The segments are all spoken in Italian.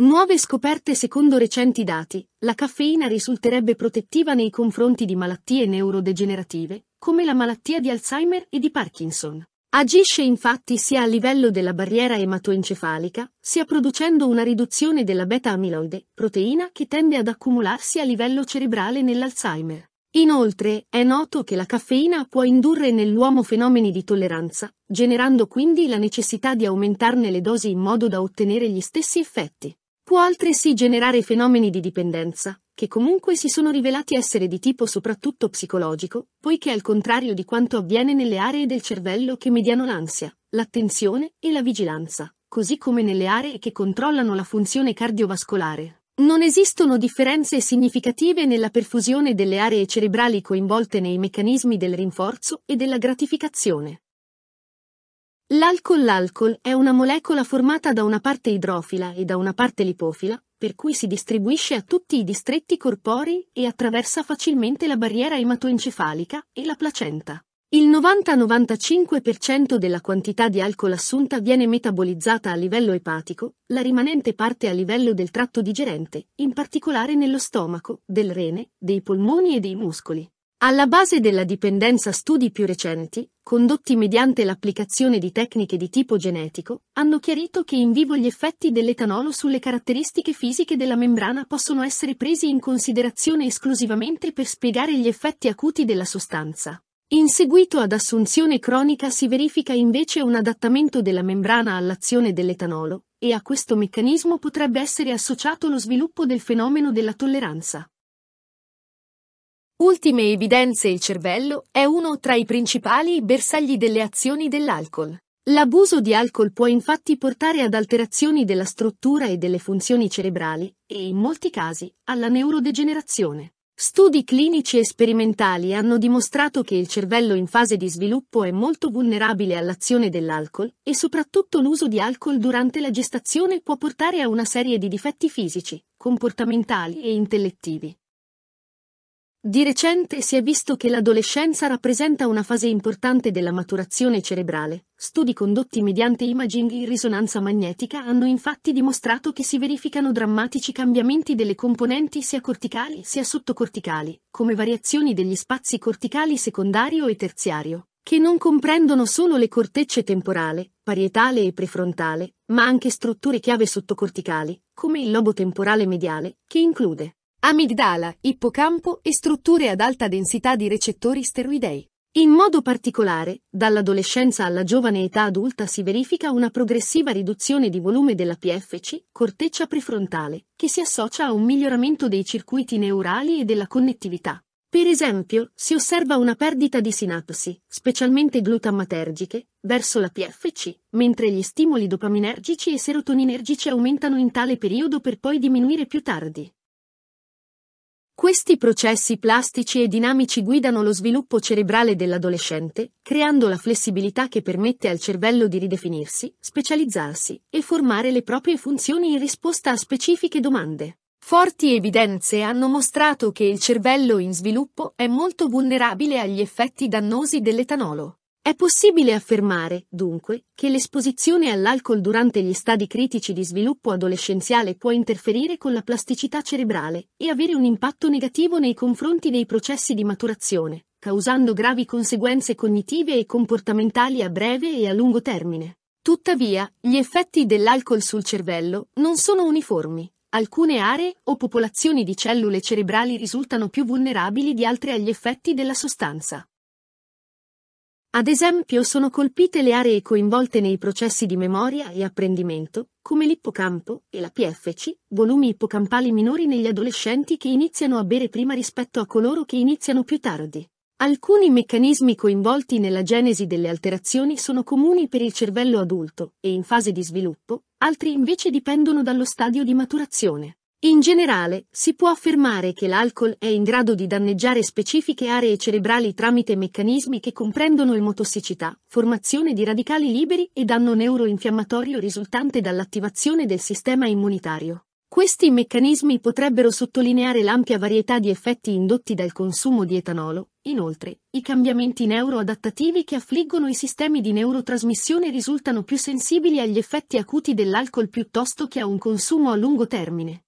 Nuove scoperte secondo recenti dati, la caffeina risulterebbe protettiva nei confronti di malattie neurodegenerative, come la malattia di Alzheimer e di Parkinson. Agisce infatti sia a livello della barriera ematoencefalica, sia producendo una riduzione della beta-amiloide, proteina che tende ad accumularsi a livello cerebrale nell'Alzheimer. Inoltre, è noto che la caffeina può indurre nell'uomo fenomeni di tolleranza, generando quindi la necessità di aumentarne le dosi in modo da ottenere gli stessi effetti. Può altresì generare fenomeni di dipendenza, che comunque si sono rivelati essere di tipo soprattutto psicologico, poiché al contrario di quanto avviene nelle aree del cervello che mediano l'ansia, l'attenzione e la vigilanza, così come nelle aree che controllano la funzione cardiovascolare, non esistono differenze significative nella perfusione delle aree cerebrali coinvolte nei meccanismi del rinforzo e della gratificazione. L'alcol L'alcol è una molecola formata da una parte idrofila e da una parte lipofila, per cui si distribuisce a tutti i distretti corporei e attraversa facilmente la barriera ematoencefalica e la placenta. Il 90-95% della quantità di alcol assunta viene metabolizzata a livello epatico, la rimanente parte a livello del tratto digerente, in particolare nello stomaco, del rene, dei polmoni e dei muscoli. Alla base della dipendenza studi più recenti, condotti mediante l'applicazione di tecniche di tipo genetico, hanno chiarito che in vivo gli effetti dell'etanolo sulle caratteristiche fisiche della membrana possono essere presi in considerazione esclusivamente per spiegare gli effetti acuti della sostanza. In seguito ad assunzione cronica si verifica invece un adattamento della membrana all'azione dell'etanolo, e a questo meccanismo potrebbe essere associato lo sviluppo del fenomeno della tolleranza. Ultime evidenze Il cervello è uno tra i principali bersagli delle azioni dell'alcol. L'abuso di alcol può infatti portare ad alterazioni della struttura e delle funzioni cerebrali e, in molti casi, alla neurodegenerazione. Studi clinici e sperimentali hanno dimostrato che il cervello in fase di sviluppo è molto vulnerabile all'azione dell'alcol e soprattutto l'uso di alcol durante la gestazione può portare a una serie di difetti fisici, comportamentali e intellettivi. Di recente si è visto che l'adolescenza rappresenta una fase importante della maturazione cerebrale. Studi condotti mediante imaging in risonanza magnetica hanno infatti dimostrato che si verificano drammatici cambiamenti delle componenti sia corticali sia sottocorticali, come variazioni degli spazi corticali secondario e terziario, che non comprendono solo le cortecce temporale, parietale e prefrontale, ma anche strutture chiave sottocorticali, come il lobo temporale mediale, che include amigdala, ippocampo e strutture ad alta densità di recettori steroidei. In modo particolare, dall'adolescenza alla giovane età adulta si verifica una progressiva riduzione di volume della PFC, corteccia prefrontale, che si associa a un miglioramento dei circuiti neurali e della connettività. Per esempio, si osserva una perdita di sinapsi, specialmente glutamatergiche, verso la PFC, mentre gli stimoli dopaminergici e serotoninergici aumentano in tale periodo per poi diminuire più tardi. Questi processi plastici e dinamici guidano lo sviluppo cerebrale dell'adolescente, creando la flessibilità che permette al cervello di ridefinirsi, specializzarsi e formare le proprie funzioni in risposta a specifiche domande. Forti evidenze hanno mostrato che il cervello in sviluppo è molto vulnerabile agli effetti dannosi dell'etanolo. È possibile affermare, dunque, che l'esposizione all'alcol durante gli stadi critici di sviluppo adolescenziale può interferire con la plasticità cerebrale e avere un impatto negativo nei confronti dei processi di maturazione, causando gravi conseguenze cognitive e comportamentali a breve e a lungo termine. Tuttavia, gli effetti dell'alcol sul cervello non sono uniformi. Alcune aree o popolazioni di cellule cerebrali risultano più vulnerabili di altre agli effetti della sostanza. Ad esempio sono colpite le aree coinvolte nei processi di memoria e apprendimento, come l'ippocampo e la PFC, volumi ippocampali minori negli adolescenti che iniziano a bere prima rispetto a coloro che iniziano più tardi. Alcuni meccanismi coinvolti nella genesi delle alterazioni sono comuni per il cervello adulto e in fase di sviluppo, altri invece dipendono dallo stadio di maturazione. In generale, si può affermare che l'alcol è in grado di danneggiare specifiche aree cerebrali tramite meccanismi che comprendono emotossicità, formazione di radicali liberi e danno neuroinfiammatorio risultante dall'attivazione del sistema immunitario. Questi meccanismi potrebbero sottolineare l'ampia varietà di effetti indotti dal consumo di etanolo. Inoltre, i cambiamenti neuroadattativi che affliggono i sistemi di neurotrasmissione risultano più sensibili agli effetti acuti dell'alcol piuttosto che a un consumo a lungo termine.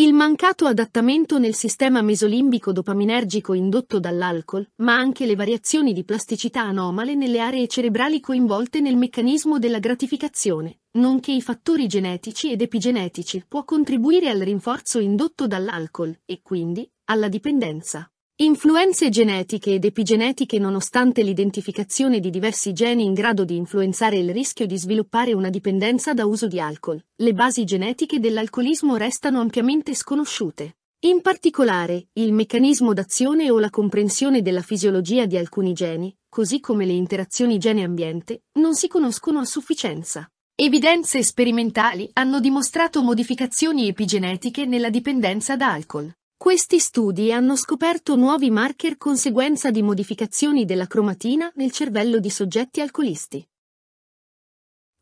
Il mancato adattamento nel sistema mesolimbico dopaminergico indotto dall'alcol, ma anche le variazioni di plasticità anomale nelle aree cerebrali coinvolte nel meccanismo della gratificazione, nonché i fattori genetici ed epigenetici, può contribuire al rinforzo indotto dall'alcol e quindi alla dipendenza. Influenze genetiche ed epigenetiche Nonostante l'identificazione di diversi geni in grado di influenzare il rischio di sviluppare una dipendenza da uso di alcol, le basi genetiche dell'alcolismo restano ampiamente sconosciute. In particolare, il meccanismo d'azione o la comprensione della fisiologia di alcuni geni, così come le interazioni gene-ambiente, non si conoscono a sufficienza. Evidenze sperimentali hanno dimostrato modificazioni epigenetiche nella dipendenza da alcol. Questi studi hanno scoperto nuovi marker conseguenza di modificazioni della cromatina nel cervello di soggetti alcolisti.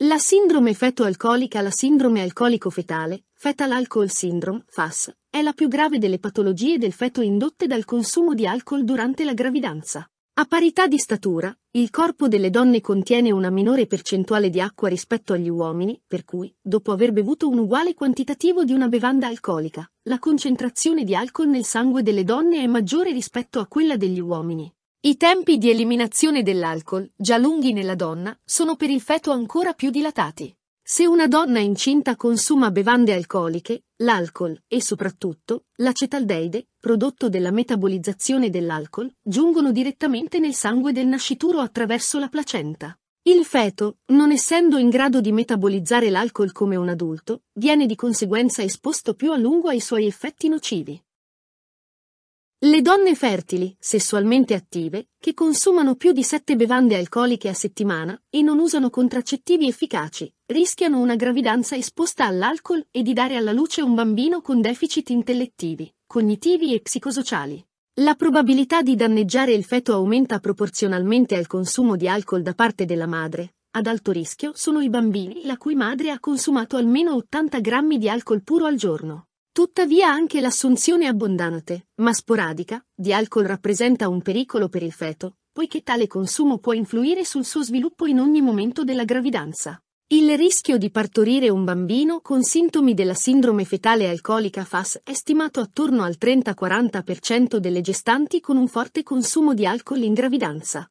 La sindrome feto-alcolica, la sindrome alcolico-fetale, fetal alcohol syndrome, FAS, è la più grave delle patologie del feto indotte dal consumo di alcol durante la gravidanza. A parità di statura, il corpo delle donne contiene una minore percentuale di acqua rispetto agli uomini, per cui, dopo aver bevuto un uguale quantitativo di una bevanda alcolica, la concentrazione di alcol nel sangue delle donne è maggiore rispetto a quella degli uomini. I tempi di eliminazione dell'alcol, già lunghi nella donna, sono per il feto ancora più dilatati. Se una donna incinta consuma bevande alcoliche, l'alcol e soprattutto l'acetaldeide, prodotto della metabolizzazione dell'alcol, giungono direttamente nel sangue del nascituro attraverso la placenta. Il feto, non essendo in grado di metabolizzare l'alcol come un adulto, viene di conseguenza esposto più a lungo ai suoi effetti nocivi. Le donne fertili, sessualmente attive, che consumano più di 7 bevande alcoliche a settimana e non usano contraccettivi efficaci, rischiano una gravidanza esposta all'alcol e di dare alla luce un bambino con deficit intellettivi, cognitivi e psicosociali. La probabilità di danneggiare il feto aumenta proporzionalmente al consumo di alcol da parte della madre. Ad alto rischio sono i bambini la cui madre ha consumato almeno 80 grammi di alcol puro al giorno. Tuttavia anche l'assunzione abbondante, ma sporadica, di alcol rappresenta un pericolo per il feto, poiché tale consumo può influire sul suo sviluppo in ogni momento della gravidanza. Il rischio di partorire un bambino con sintomi della sindrome fetale alcolica FAS è stimato attorno al 30-40% delle gestanti con un forte consumo di alcol in gravidanza.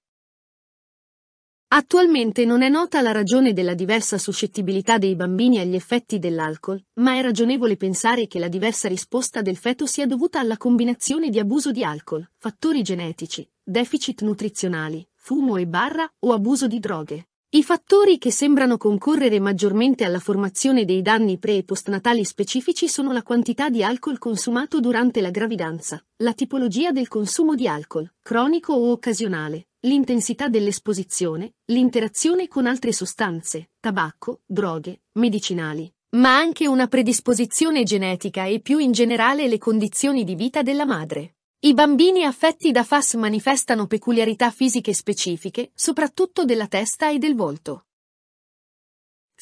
Attualmente non è nota la ragione della diversa suscettibilità dei bambini agli effetti dell'alcol, ma è ragionevole pensare che la diversa risposta del feto sia dovuta alla combinazione di abuso di alcol, fattori genetici, deficit nutrizionali, fumo e barra o abuso di droghe. I fattori che sembrano concorrere maggiormente alla formazione dei danni pre e postnatali specifici sono la quantità di alcol consumato durante la gravidanza, la tipologia del consumo di alcol, cronico o occasionale, l'intensità dell'esposizione, l'interazione con altre sostanze, tabacco, droghe, medicinali, ma anche una predisposizione genetica e più in generale le condizioni di vita della madre. I bambini affetti da FAS manifestano peculiarità fisiche specifiche, soprattutto della testa e del volto.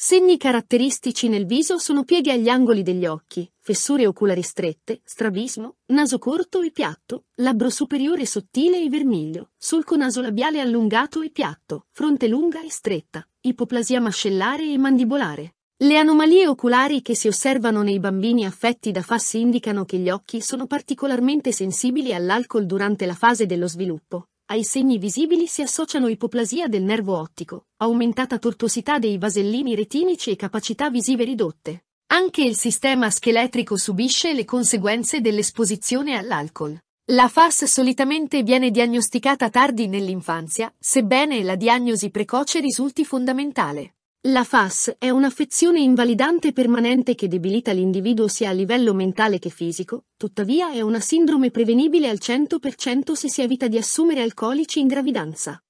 Segni caratteristici nel viso sono pieghe agli angoli degli occhi, fessure oculari strette, strabismo, naso corto e piatto, labbro superiore sottile e vermiglio, solco nasolabiale allungato e piatto, fronte lunga e stretta, ipoplasia mascellare e mandibolare. Le anomalie oculari che si osservano nei bambini affetti da FAS indicano che gli occhi sono particolarmente sensibili all'alcol durante la fase dello sviluppo, ai segni visibili si associano ipoplasia del nervo ottico, aumentata tortuosità dei vasellini retinici e capacità visive ridotte. Anche il sistema scheletrico subisce le conseguenze dell'esposizione all'alcol. La FAS solitamente viene diagnosticata tardi nell'infanzia, sebbene la diagnosi precoce risulti fondamentale. La FAS è un'affezione invalidante permanente che debilita l'individuo sia a livello mentale che fisico, tuttavia è una sindrome prevenibile al 100% se si evita di assumere alcolici in gravidanza.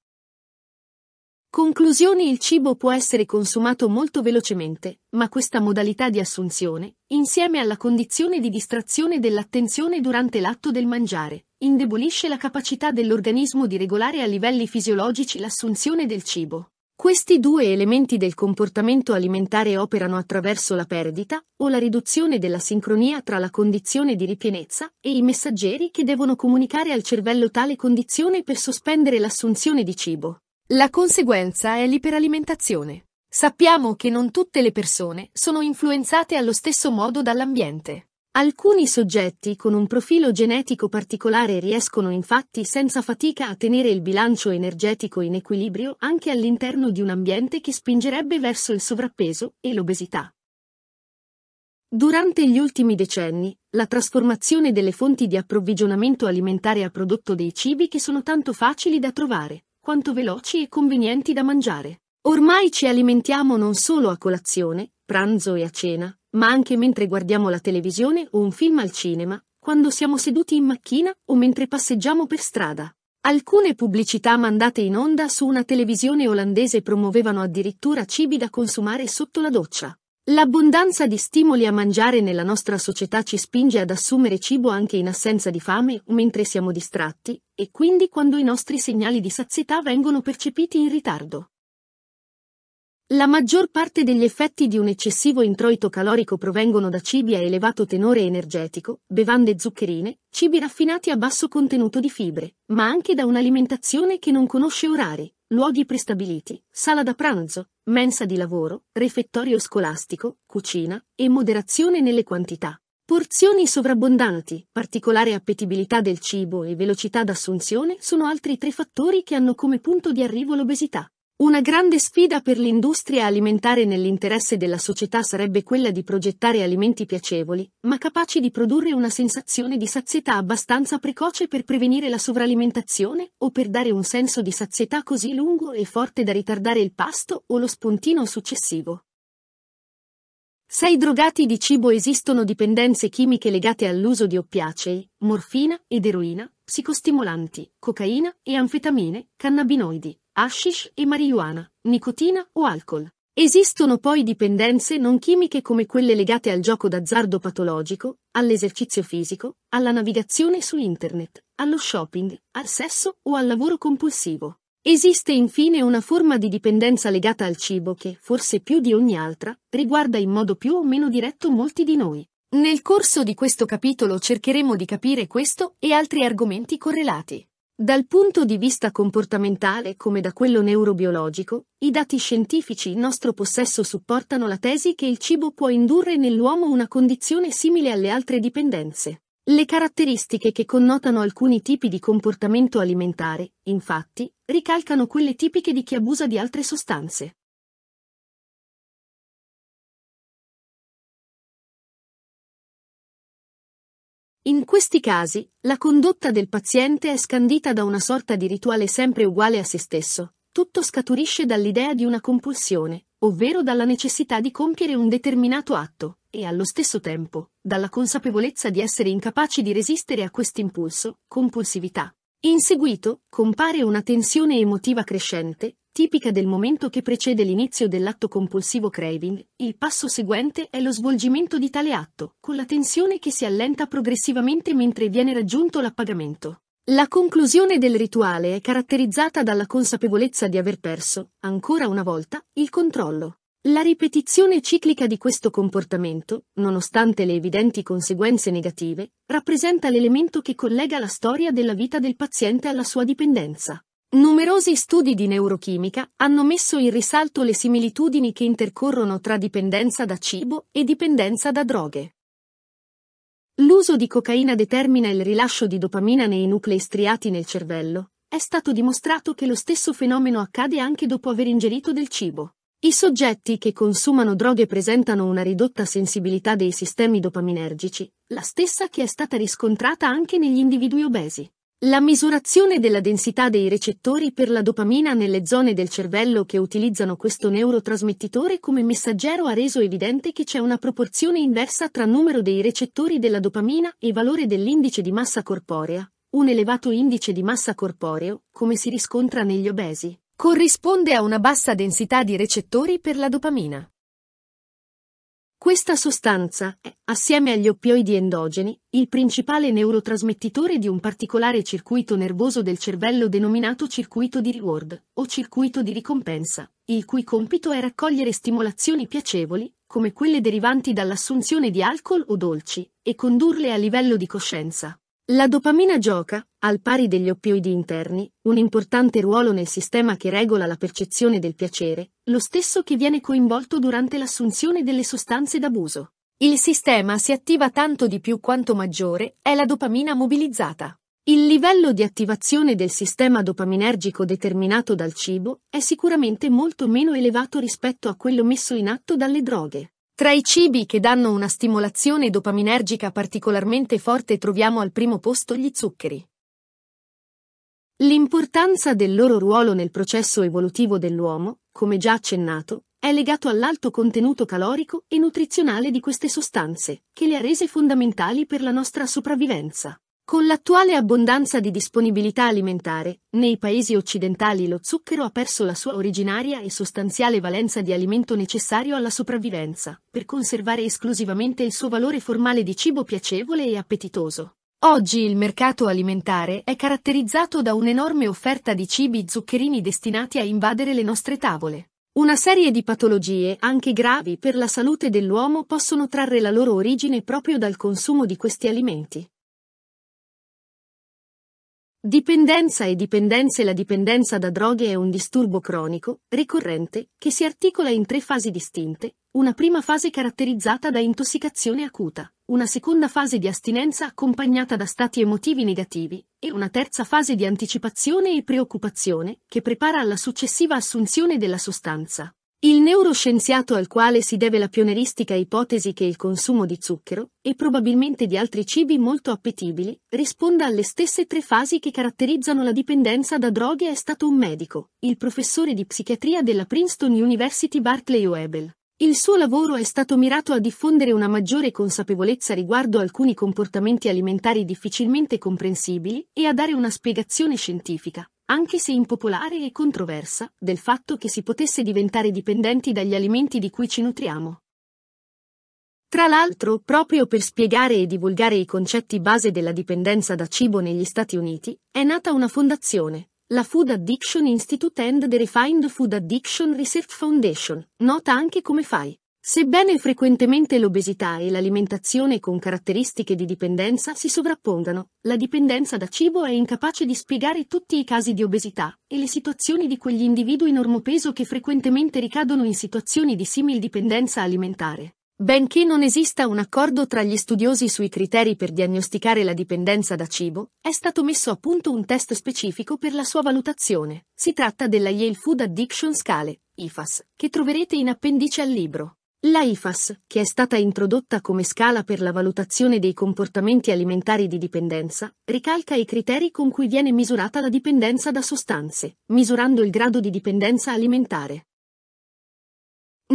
Conclusione Il cibo può essere consumato molto velocemente, ma questa modalità di assunzione, insieme alla condizione di distrazione dell'attenzione durante l'atto del mangiare, indebolisce la capacità dell'organismo di regolare a livelli fisiologici l'assunzione del cibo. Questi due elementi del comportamento alimentare operano attraverso la perdita o la riduzione della sincronia tra la condizione di ripienezza e i messaggeri che devono comunicare al cervello tale condizione per sospendere l'assunzione di cibo. La conseguenza è l'iperalimentazione. Sappiamo che non tutte le persone sono influenzate allo stesso modo dall'ambiente. Alcuni soggetti con un profilo genetico particolare riescono infatti senza fatica a tenere il bilancio energetico in equilibrio anche all'interno di un ambiente che spingerebbe verso il sovrappeso e l'obesità. Durante gli ultimi decenni, la trasformazione delle fonti di approvvigionamento alimentare ha prodotto dei cibi che sono tanto facili da trovare, quanto veloci e convenienti da mangiare. Ormai ci alimentiamo non solo a colazione, pranzo e a cena, ma anche mentre guardiamo la televisione o un film al cinema, quando siamo seduti in macchina o mentre passeggiamo per strada. Alcune pubblicità mandate in onda su una televisione olandese promuovevano addirittura cibi da consumare sotto la doccia. L'abbondanza di stimoli a mangiare nella nostra società ci spinge ad assumere cibo anche in assenza di fame o mentre siamo distratti, e quindi quando i nostri segnali di sazietà vengono percepiti in ritardo. La maggior parte degli effetti di un eccessivo introito calorico provengono da cibi a elevato tenore energetico, bevande zuccherine, cibi raffinati a basso contenuto di fibre, ma anche da un'alimentazione che non conosce orari, luoghi prestabiliti, sala da pranzo, mensa di lavoro, refettorio scolastico, cucina e moderazione nelle quantità. Porzioni sovrabbondanti, particolare appetibilità del cibo e velocità d'assunzione sono altri tre fattori che hanno come punto di arrivo l'obesità. Una grande sfida per l'industria alimentare nell'interesse della società sarebbe quella di progettare alimenti piacevoli, ma capaci di produrre una sensazione di sazietà abbastanza precoce per prevenire la sovralimentazione o per dare un senso di sazietà così lungo e forte da ritardare il pasto o lo spuntino successivo. Sei drogati di cibo esistono dipendenze chimiche legate all'uso di oppiacei, morfina ed eroina, psicostimolanti, cocaina e anfetamine, cannabinoidi, hashish e marijuana, nicotina o alcol. Esistono poi dipendenze non chimiche come quelle legate al gioco d'azzardo patologico, all'esercizio fisico, alla navigazione su internet, allo shopping, al sesso o al lavoro compulsivo. Esiste infine una forma di dipendenza legata al cibo che, forse più di ogni altra, riguarda in modo più o meno diretto molti di noi. Nel corso di questo capitolo cercheremo di capire questo e altri argomenti correlati. Dal punto di vista comportamentale come da quello neurobiologico, i dati scientifici in nostro possesso supportano la tesi che il cibo può indurre nell'uomo una condizione simile alle altre dipendenze. Le caratteristiche che connotano alcuni tipi di comportamento alimentare, infatti, ricalcano quelle tipiche di chi abusa di altre sostanze. In questi casi, la condotta del paziente è scandita da una sorta di rituale sempre uguale a se stesso. Tutto scaturisce dall'idea di una compulsione, ovvero dalla necessità di compiere un determinato atto, e allo stesso tempo, dalla consapevolezza di essere incapaci di resistere a quest'impulso, compulsività. In seguito, compare una tensione emotiva crescente, Tipica del momento che precede l'inizio dell'atto compulsivo craving, il passo seguente è lo svolgimento di tale atto, con la tensione che si allenta progressivamente mentre viene raggiunto l'appagamento. La conclusione del rituale è caratterizzata dalla consapevolezza di aver perso, ancora una volta, il controllo. La ripetizione ciclica di questo comportamento, nonostante le evidenti conseguenze negative, rappresenta l'elemento che collega la storia della vita del paziente alla sua dipendenza. Numerosi studi di neurochimica hanno messo in risalto le similitudini che intercorrono tra dipendenza da cibo e dipendenza da droghe. L'uso di cocaina determina il rilascio di dopamina nei nuclei striati nel cervello. È stato dimostrato che lo stesso fenomeno accade anche dopo aver ingerito del cibo. I soggetti che consumano droghe presentano una ridotta sensibilità dei sistemi dopaminergici, la stessa che è stata riscontrata anche negli individui obesi. La misurazione della densità dei recettori per la dopamina nelle zone del cervello che utilizzano questo neurotrasmettitore come messaggero ha reso evidente che c'è una proporzione inversa tra numero dei recettori della dopamina e valore dell'indice di massa corporea. Un elevato indice di massa corporeo, come si riscontra negli obesi, corrisponde a una bassa densità di recettori per la dopamina. Questa sostanza è, assieme agli oppioidi endogeni, il principale neurotrasmettitore di un particolare circuito nervoso del cervello denominato circuito di reward o circuito di ricompensa, il cui compito è raccogliere stimolazioni piacevoli, come quelle derivanti dall'assunzione di alcol o dolci, e condurle a livello di coscienza, la dopamina gioca, al pari degli oppioidi interni, un importante ruolo nel sistema che regola la percezione del piacere, lo stesso che viene coinvolto durante l'assunzione delle sostanze d'abuso. Il sistema si attiva tanto di più quanto maggiore è la dopamina mobilizzata. Il livello di attivazione del sistema dopaminergico determinato dal cibo è sicuramente molto meno elevato rispetto a quello messo in atto dalle droghe. Tra i cibi che danno una stimolazione dopaminergica particolarmente forte troviamo al primo posto gli zuccheri. L'importanza del loro ruolo nel processo evolutivo dell'uomo, come già accennato, è legato all'alto contenuto calorico e nutrizionale di queste sostanze, che le ha rese fondamentali per la nostra sopravvivenza. Con l'attuale abbondanza di disponibilità alimentare, nei paesi occidentali lo zucchero ha perso la sua originaria e sostanziale valenza di alimento necessario alla sopravvivenza, per conservare esclusivamente il suo valore formale di cibo piacevole e appetitoso. Oggi il mercato alimentare è caratterizzato da un'enorme offerta di cibi zuccherini destinati a invadere le nostre tavole. Una serie di patologie, anche gravi per la salute dell'uomo, possono trarre la loro origine proprio dal consumo di questi alimenti. Dipendenza e dipendenze La dipendenza da droghe è un disturbo cronico, ricorrente, che si articola in tre fasi distinte, una prima fase caratterizzata da intossicazione acuta, una seconda fase di astinenza accompagnata da stati emotivi negativi e una terza fase di anticipazione e preoccupazione, che prepara alla successiva assunzione della sostanza. Il neuroscienziato al quale si deve la pioneristica ipotesi che il consumo di zucchero, e probabilmente di altri cibi molto appetibili, risponda alle stesse tre fasi che caratterizzano la dipendenza da droghe è stato un medico, il professore di psichiatria della Princeton University Barclay Oebel. Il suo lavoro è stato mirato a diffondere una maggiore consapevolezza riguardo alcuni comportamenti alimentari difficilmente comprensibili e a dare una spiegazione scientifica, anche se impopolare e controversa, del fatto che si potesse diventare dipendenti dagli alimenti di cui ci nutriamo. Tra l'altro, proprio per spiegare e divulgare i concetti base della dipendenza da cibo negli Stati Uniti, è nata una fondazione, la Food Addiction Institute and the Refined Food Addiction Research Foundation, nota anche come FAI. Sebbene frequentemente l'obesità e l'alimentazione con caratteristiche di dipendenza si sovrappongano, la dipendenza da cibo è incapace di spiegare tutti i casi di obesità e le situazioni di quegli individui normopeso che frequentemente ricadono in situazioni di simil dipendenza alimentare. Benché non esista un accordo tra gli studiosi sui criteri per diagnosticare la dipendenza da cibo, è stato messo a punto un test specifico per la sua valutazione. Si tratta della Yale Food Addiction Scale, IFAS, che troverete in appendice al libro. L'AIFAS, che è stata introdotta come scala per la valutazione dei comportamenti alimentari di dipendenza, ricalca i criteri con cui viene misurata la dipendenza da sostanze, misurando il grado di dipendenza alimentare.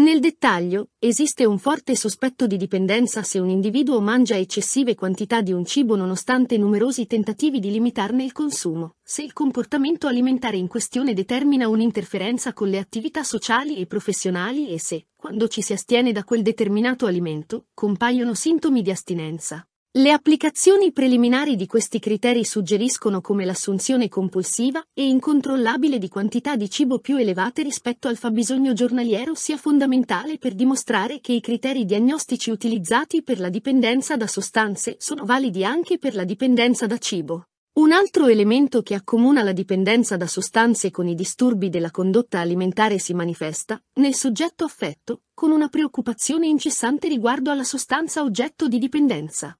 Nel dettaglio, esiste un forte sospetto di dipendenza se un individuo mangia eccessive quantità di un cibo nonostante numerosi tentativi di limitarne il consumo, se il comportamento alimentare in questione determina un'interferenza con le attività sociali e professionali e se, quando ci si astiene da quel determinato alimento, compaiono sintomi di astinenza. Le applicazioni preliminari di questi criteri suggeriscono come l'assunzione compulsiva e incontrollabile di quantità di cibo più elevate rispetto al fabbisogno giornaliero sia fondamentale per dimostrare che i criteri diagnostici utilizzati per la dipendenza da sostanze sono validi anche per la dipendenza da cibo. Un altro elemento che accomuna la dipendenza da sostanze con i disturbi della condotta alimentare si manifesta, nel soggetto affetto, con una preoccupazione incessante riguardo alla sostanza oggetto di dipendenza.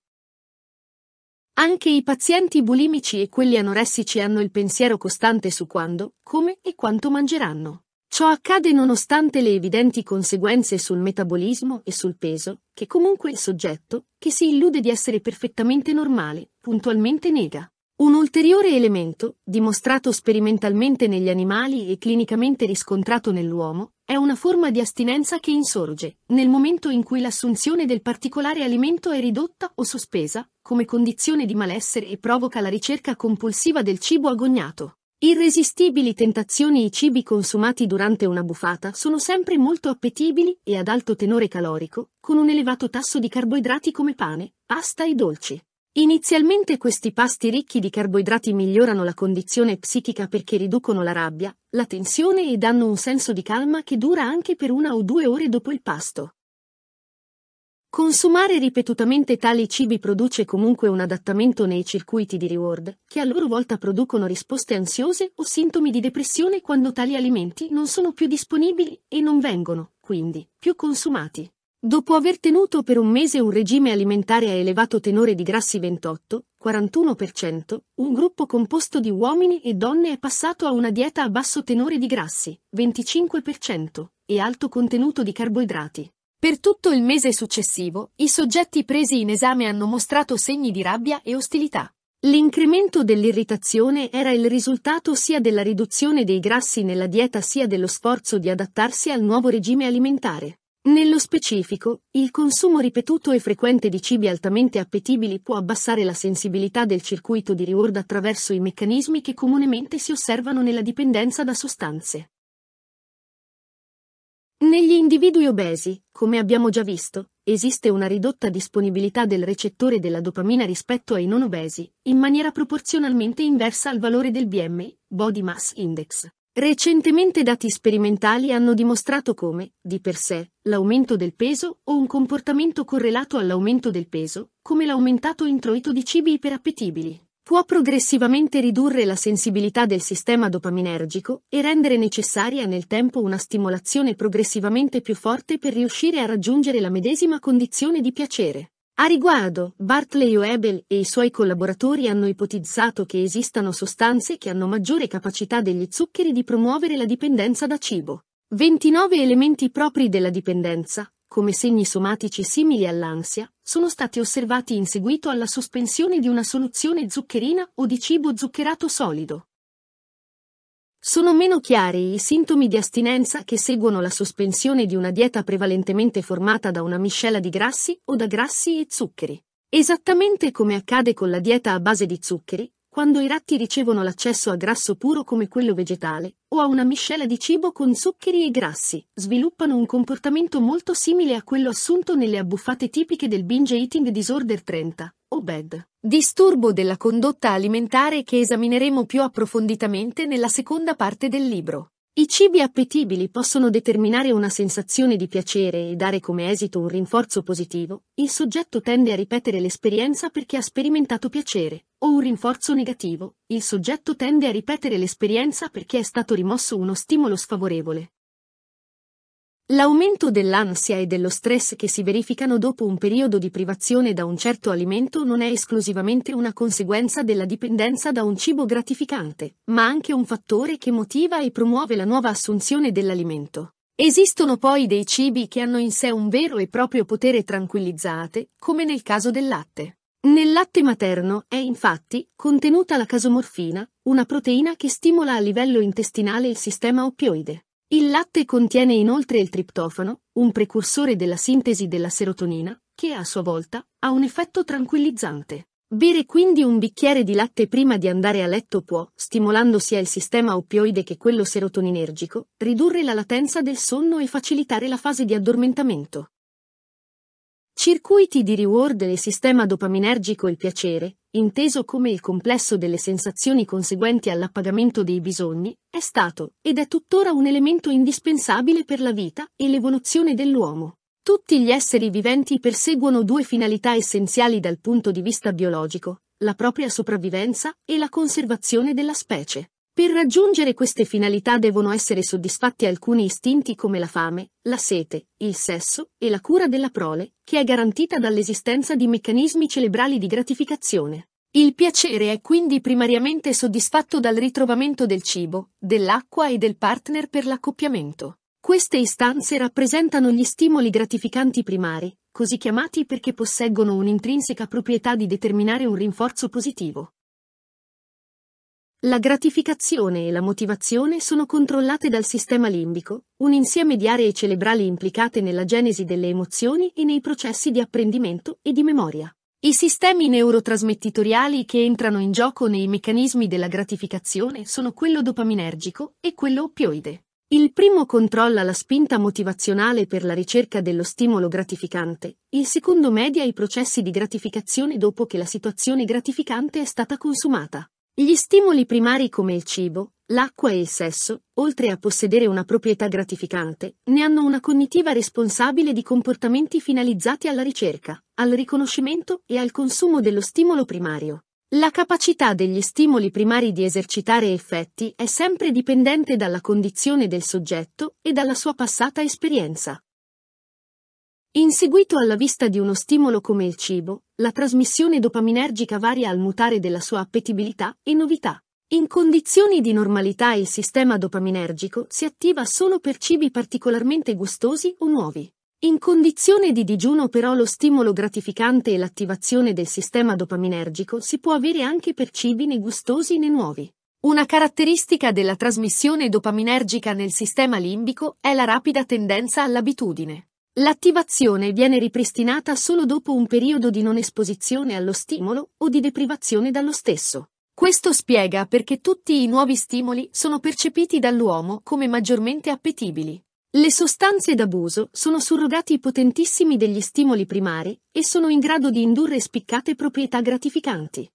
Anche i pazienti bulimici e quelli anoressici hanno il pensiero costante su quando, come e quanto mangeranno. Ciò accade nonostante le evidenti conseguenze sul metabolismo e sul peso, che comunque il soggetto, che si illude di essere perfettamente normale, puntualmente nega. Un ulteriore elemento, dimostrato sperimentalmente negli animali e clinicamente riscontrato nell'uomo, è una forma di astinenza che insorge nel momento in cui l'assunzione del particolare alimento è ridotta o sospesa, come condizione di malessere e provoca la ricerca compulsiva del cibo agognato. Irresistibili tentazioni i cibi consumati durante una bufata sono sempre molto appetibili e ad alto tenore calorico, con un elevato tasso di carboidrati come pane, pasta e dolci. Inizialmente questi pasti ricchi di carboidrati migliorano la condizione psichica perché riducono la rabbia, la tensione e danno un senso di calma che dura anche per una o due ore dopo il pasto. Consumare ripetutamente tali cibi produce comunque un adattamento nei circuiti di reward, che a loro volta producono risposte ansiose o sintomi di depressione quando tali alimenti non sono più disponibili e non vengono, quindi, più consumati. Dopo aver tenuto per un mese un regime alimentare a elevato tenore di grassi 28-41%, un gruppo composto di uomini e donne è passato a una dieta a basso tenore di grassi 25% e alto contenuto di carboidrati per tutto il mese successivo, i soggetti presi in esame hanno mostrato segni di rabbia e ostilità. L'incremento dell'irritazione era il risultato sia della riduzione dei grassi nella dieta sia dello sforzo di adattarsi al nuovo regime alimentare. Nello specifico, il consumo ripetuto e frequente di cibi altamente appetibili può abbassare la sensibilità del circuito di reward attraverso i meccanismi che comunemente si osservano nella dipendenza da sostanze. Negli individui obesi, come abbiamo già visto, esiste una ridotta disponibilità del recettore della dopamina rispetto ai non obesi, in maniera proporzionalmente inversa al valore del BMI, Body Mass Index. Recentemente dati sperimentali hanno dimostrato come, di per sé, l'aumento del peso o un comportamento correlato all'aumento del peso, come l'aumentato introito di cibi iperappetibili, può progressivamente ridurre la sensibilità del sistema dopaminergico e rendere necessaria nel tempo una stimolazione progressivamente più forte per riuscire a raggiungere la medesima condizione di piacere. A riguardo, Bartley Oebel e i suoi collaboratori hanno ipotizzato che esistano sostanze che hanno maggiore capacità degli zuccheri di promuovere la dipendenza da cibo. 29 elementi propri della dipendenza, come segni somatici simili all'ansia, sono stati osservati in seguito alla sospensione di una soluzione zuccherina o di cibo zuccherato solido. Sono meno chiari i sintomi di astinenza che seguono la sospensione di una dieta prevalentemente formata da una miscela di grassi o da grassi e zuccheri. Esattamente come accade con la dieta a base di zuccheri, quando i ratti ricevono l'accesso a grasso puro come quello vegetale, o a una miscela di cibo con zuccheri e grassi, sviluppano un comportamento molto simile a quello assunto nelle abbuffate tipiche del binge eating disorder 30, o BED, disturbo della condotta alimentare che esamineremo più approfonditamente nella seconda parte del libro. I cibi appetibili possono determinare una sensazione di piacere e dare come esito un rinforzo positivo, il soggetto tende a ripetere l'esperienza perché ha sperimentato piacere, o un rinforzo negativo, il soggetto tende a ripetere l'esperienza perché è stato rimosso uno stimolo sfavorevole. L'aumento dell'ansia e dello stress che si verificano dopo un periodo di privazione da un certo alimento non è esclusivamente una conseguenza della dipendenza da un cibo gratificante, ma anche un fattore che motiva e promuove la nuova assunzione dell'alimento. Esistono poi dei cibi che hanno in sé un vero e proprio potere tranquillizzante, come nel caso del latte. Nel latte materno è infatti contenuta la casomorfina, una proteina che stimola a livello intestinale il sistema oppioide. Il latte contiene inoltre il triptofano, un precursore della sintesi della serotonina, che a sua volta ha un effetto tranquillizzante. Bere quindi un bicchiere di latte prima di andare a letto può, stimolando sia il sistema oppioide che quello serotoninergico, ridurre la latenza del sonno e facilitare la fase di addormentamento. Circuiti di reward e sistema dopaminergico il piacere, inteso come il complesso delle sensazioni conseguenti all'appagamento dei bisogni, è stato ed è tuttora un elemento indispensabile per la vita e l'evoluzione dell'uomo. Tutti gli esseri viventi perseguono due finalità essenziali dal punto di vista biologico, la propria sopravvivenza e la conservazione della specie. Per raggiungere queste finalità devono essere soddisfatti alcuni istinti come la fame, la sete, il sesso e la cura della prole, che è garantita dall'esistenza di meccanismi cerebrali di gratificazione. Il piacere è quindi primariamente soddisfatto dal ritrovamento del cibo, dell'acqua e del partner per l'accoppiamento. Queste istanze rappresentano gli stimoli gratificanti primari, così chiamati perché posseggono un'intrinseca proprietà di determinare un rinforzo positivo. La gratificazione e la motivazione sono controllate dal sistema limbico, un insieme di aree cerebrali implicate nella genesi delle emozioni e nei processi di apprendimento e di memoria. I sistemi neurotrasmettitoriali che entrano in gioco nei meccanismi della gratificazione sono quello dopaminergico e quello oppioide. Il primo controlla la spinta motivazionale per la ricerca dello stimolo gratificante, il secondo media i processi di gratificazione dopo che la situazione gratificante è stata consumata. Gli stimoli primari come il cibo, l'acqua e il sesso, oltre a possedere una proprietà gratificante, ne hanno una cognitiva responsabile di comportamenti finalizzati alla ricerca, al riconoscimento e al consumo dello stimolo primario. La capacità degli stimoli primari di esercitare effetti è sempre dipendente dalla condizione del soggetto e dalla sua passata esperienza. In seguito alla vista di uno stimolo come il cibo, la trasmissione dopaminergica varia al mutare della sua appetibilità e novità. In condizioni di normalità il sistema dopaminergico si attiva solo per cibi particolarmente gustosi o nuovi. In condizione di digiuno però lo stimolo gratificante e l'attivazione del sistema dopaminergico si può avere anche per cibi né gustosi né nuovi. Una caratteristica della trasmissione dopaminergica nel sistema limbico è la rapida tendenza all'abitudine. L'attivazione viene ripristinata solo dopo un periodo di non esposizione allo stimolo o di deprivazione dallo stesso. Questo spiega perché tutti i nuovi stimoli sono percepiti dall'uomo come maggiormente appetibili. Le sostanze d'abuso sono surrogati potentissimi degli stimoli primari e sono in grado di indurre spiccate proprietà gratificanti.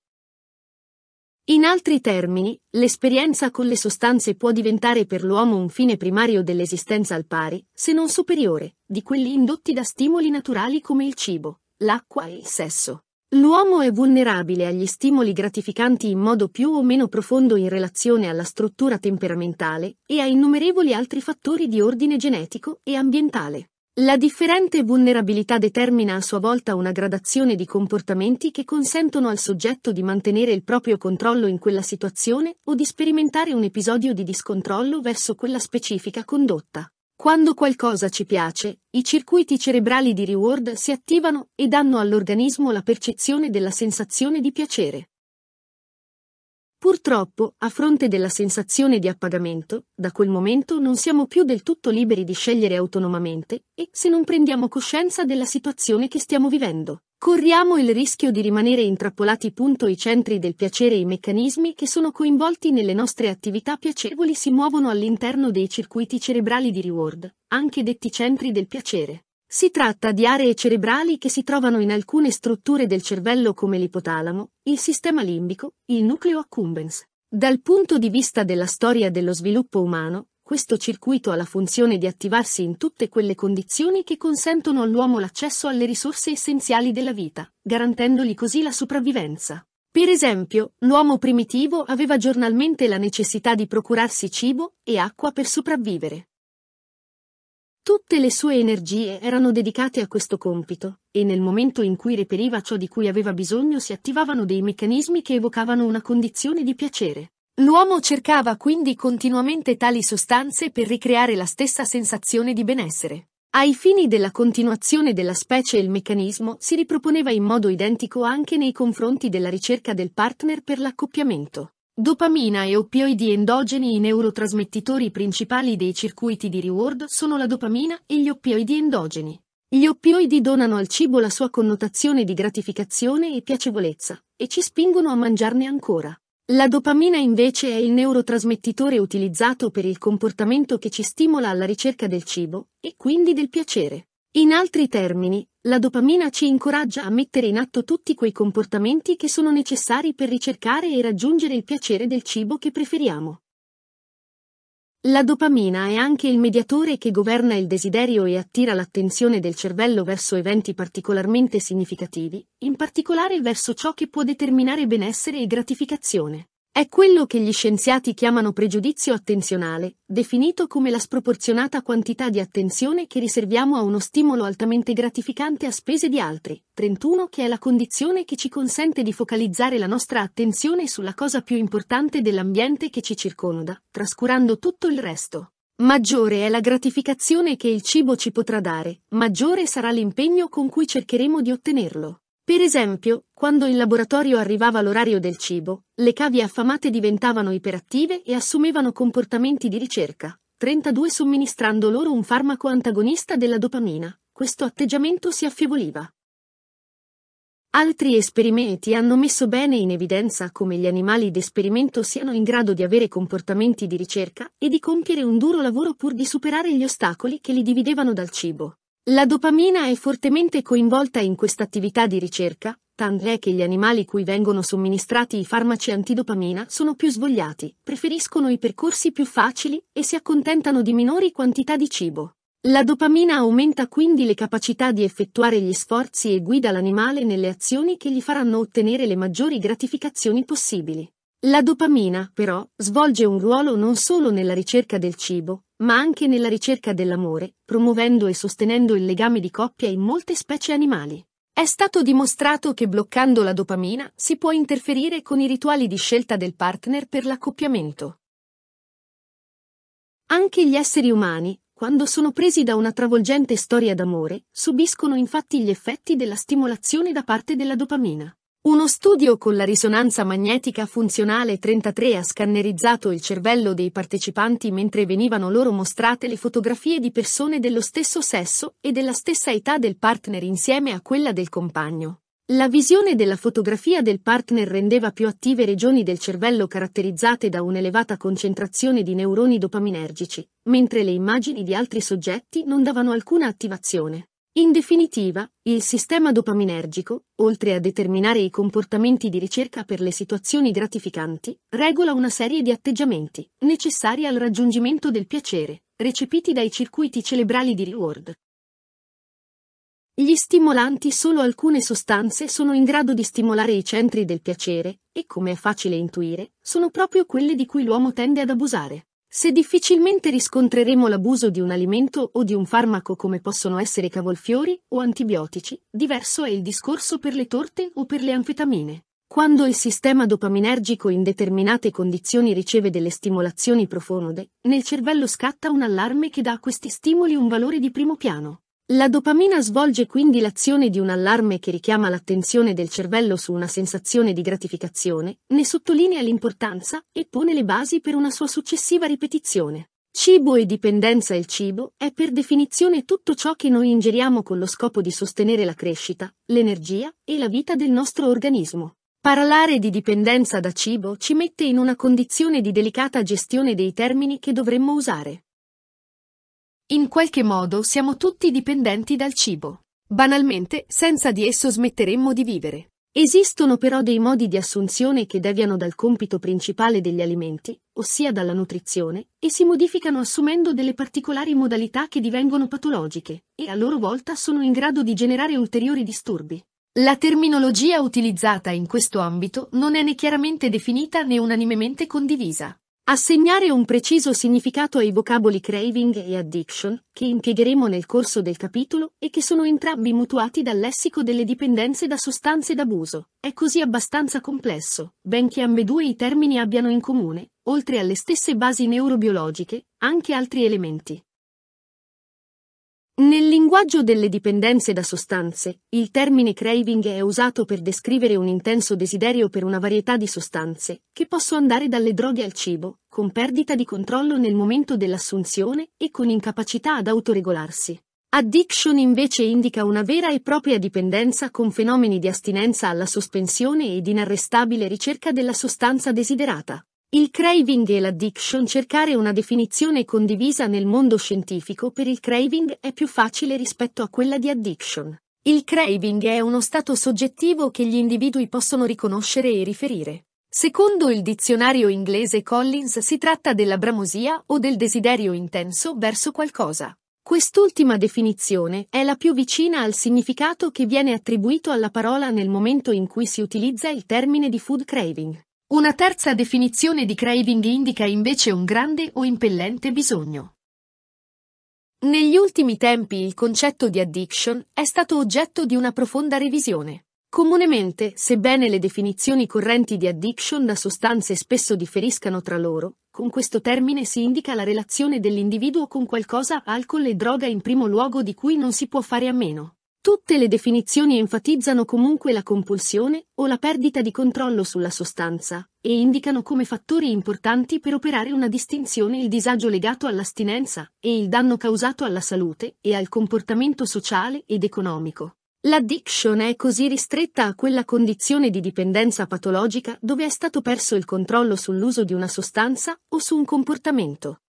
In altri termini, l'esperienza con le sostanze può diventare per l'uomo un fine primario dell'esistenza al pari, se non superiore, di quelli indotti da stimoli naturali come il cibo, l'acqua e il sesso. L'uomo è vulnerabile agli stimoli gratificanti in modo più o meno profondo in relazione alla struttura temperamentale e a innumerevoli altri fattori di ordine genetico e ambientale. La differente vulnerabilità determina a sua volta una gradazione di comportamenti che consentono al soggetto di mantenere il proprio controllo in quella situazione o di sperimentare un episodio di discontrollo verso quella specifica condotta. Quando qualcosa ci piace, i circuiti cerebrali di reward si attivano e danno all'organismo la percezione della sensazione di piacere. Purtroppo, a fronte della sensazione di appagamento, da quel momento non siamo più del tutto liberi di scegliere autonomamente e, se non prendiamo coscienza della situazione che stiamo vivendo, corriamo il rischio di rimanere intrappolati. I centri del piacere e i meccanismi che sono coinvolti nelle nostre attività piacevoli si muovono all'interno dei circuiti cerebrali di reward, anche detti centri del piacere. Si tratta di aree cerebrali che si trovano in alcune strutture del cervello come l'ipotalamo, il sistema limbico, il nucleo accumbens. Dal punto di vista della storia dello sviluppo umano, questo circuito ha la funzione di attivarsi in tutte quelle condizioni che consentono all'uomo l'accesso alle risorse essenziali della vita, garantendogli così la sopravvivenza. Per esempio, l'uomo primitivo aveva giornalmente la necessità di procurarsi cibo e acqua per sopravvivere. Tutte le sue energie erano dedicate a questo compito, e nel momento in cui reperiva ciò di cui aveva bisogno si attivavano dei meccanismi che evocavano una condizione di piacere. L'uomo cercava quindi continuamente tali sostanze per ricreare la stessa sensazione di benessere. Ai fini della continuazione della specie il meccanismo si riproponeva in modo identico anche nei confronti della ricerca del partner per l'accoppiamento. Dopamina e oppioidi endogeni I neurotrasmettitori principali dei circuiti di reward sono la dopamina e gli oppioidi endogeni. Gli oppioidi donano al cibo la sua connotazione di gratificazione e piacevolezza, e ci spingono a mangiarne ancora. La dopamina invece è il neurotrasmettitore utilizzato per il comportamento che ci stimola alla ricerca del cibo, e quindi del piacere. In altri termini, la dopamina ci incoraggia a mettere in atto tutti quei comportamenti che sono necessari per ricercare e raggiungere il piacere del cibo che preferiamo. La dopamina è anche il mediatore che governa il desiderio e attira l'attenzione del cervello verso eventi particolarmente significativi, in particolare verso ciò che può determinare benessere e gratificazione. È quello che gli scienziati chiamano pregiudizio attenzionale, definito come la sproporzionata quantità di attenzione che riserviamo a uno stimolo altamente gratificante a spese di altri. 31 che è la condizione che ci consente di focalizzare la nostra attenzione sulla cosa più importante dell'ambiente che ci circonda, trascurando tutto il resto. Maggiore è la gratificazione che il cibo ci potrà dare, maggiore sarà l'impegno con cui cercheremo di ottenerlo. Per esempio, quando in laboratorio arrivava l'orario del cibo, le cavie affamate diventavano iperattive e assumevano comportamenti di ricerca. 32 somministrando loro un farmaco antagonista della dopamina. Questo atteggiamento si affievoliva. Altri esperimenti hanno messo bene in evidenza come gli animali d'esperimento siano in grado di avere comportamenti di ricerca e di compiere un duro lavoro pur di superare gli ostacoli che li dividevano dal cibo. La dopamina è fortemente coinvolta in quest'attività di ricerca, tant'è che gli animali cui vengono somministrati i farmaci antidopamina sono più svogliati, preferiscono i percorsi più facili e si accontentano di minori quantità di cibo. La dopamina aumenta quindi le capacità di effettuare gli sforzi e guida l'animale nelle azioni che gli faranno ottenere le maggiori gratificazioni possibili. La dopamina, però, svolge un ruolo non solo nella ricerca del cibo, ma anche nella ricerca dell'amore, promuovendo e sostenendo il legame di coppia in molte specie animali. È stato dimostrato che bloccando la dopamina si può interferire con i rituali di scelta del partner per l'accoppiamento. Anche gli esseri umani, quando sono presi da una travolgente storia d'amore, subiscono infatti gli effetti della stimolazione da parte della dopamina. Uno studio con la risonanza magnetica funzionale 33 ha scannerizzato il cervello dei partecipanti mentre venivano loro mostrate le fotografie di persone dello stesso sesso e della stessa età del partner insieme a quella del compagno. La visione della fotografia del partner rendeva più attive regioni del cervello caratterizzate da un'elevata concentrazione di neuroni dopaminergici, mentre le immagini di altri soggetti non davano alcuna attivazione. In definitiva, il sistema dopaminergico, oltre a determinare i comportamenti di ricerca per le situazioni gratificanti, regola una serie di atteggiamenti necessari al raggiungimento del piacere, recepiti dai circuiti cerebrali di reward. Gli stimolanti solo alcune sostanze sono in grado di stimolare i centri del piacere e, come è facile intuire, sono proprio quelle di cui l'uomo tende ad abusare. Se difficilmente riscontreremo l'abuso di un alimento o di un farmaco come possono essere cavolfiori o antibiotici, diverso è il discorso per le torte o per le anfetamine. Quando il sistema dopaminergico in determinate condizioni riceve delle stimolazioni profonde, nel cervello scatta un allarme che dà a questi stimoli un valore di primo piano. La dopamina svolge quindi l'azione di un allarme che richiama l'attenzione del cervello su una sensazione di gratificazione, ne sottolinea l'importanza e pone le basi per una sua successiva ripetizione. Cibo e dipendenza Il cibo è per definizione tutto ciò che noi ingeriamo con lo scopo di sostenere la crescita, l'energia e la vita del nostro organismo. Parlare di dipendenza da cibo ci mette in una condizione di delicata gestione dei termini che dovremmo usare. In qualche modo siamo tutti dipendenti dal cibo. Banalmente, senza di esso smetteremmo di vivere. Esistono però dei modi di assunzione che deviano dal compito principale degli alimenti, ossia dalla nutrizione, e si modificano assumendo delle particolari modalità che divengono patologiche, e a loro volta sono in grado di generare ulteriori disturbi. La terminologia utilizzata in questo ambito non è né chiaramente definita né unanimemente condivisa. Assegnare un preciso significato ai vocaboli craving e addiction, che impiegheremo nel corso del capitolo e che sono entrambi mutuati dal lessico delle dipendenze da sostanze d'abuso, è così abbastanza complesso, benché ambedue i termini abbiano in comune, oltre alle stesse basi neurobiologiche, anche altri elementi. Nel linguaggio delle dipendenze da sostanze, il termine craving è usato per descrivere un intenso desiderio per una varietà di sostanze, che possono andare dalle droghe al cibo, con perdita di controllo nel momento dell'assunzione e con incapacità ad autoregolarsi. Addiction invece indica una vera e propria dipendenza con fenomeni di astinenza alla sospensione ed inarrestabile ricerca della sostanza desiderata. Il craving e l'addiction Cercare una definizione condivisa nel mondo scientifico per il craving è più facile rispetto a quella di addiction. Il craving è uno stato soggettivo che gli individui possono riconoscere e riferire. Secondo il dizionario inglese Collins si tratta della bramosia o del desiderio intenso verso qualcosa. Quest'ultima definizione è la più vicina al significato che viene attribuito alla parola nel momento in cui si utilizza il termine di food craving. Una terza definizione di craving indica invece un grande o impellente bisogno. Negli ultimi tempi il concetto di addiction è stato oggetto di una profonda revisione. Comunemente, sebbene le definizioni correnti di addiction da sostanze spesso differiscano tra loro, con questo termine si indica la relazione dell'individuo con qualcosa, alcol e droga in primo luogo di cui non si può fare a meno. Tutte le definizioni enfatizzano comunque la compulsione o la perdita di controllo sulla sostanza e indicano come fattori importanti per operare una distinzione il disagio legato all'astinenza e il danno causato alla salute e al comportamento sociale ed economico. L'addiction è così ristretta a quella condizione di dipendenza patologica dove è stato perso il controllo sull'uso di una sostanza o su un comportamento.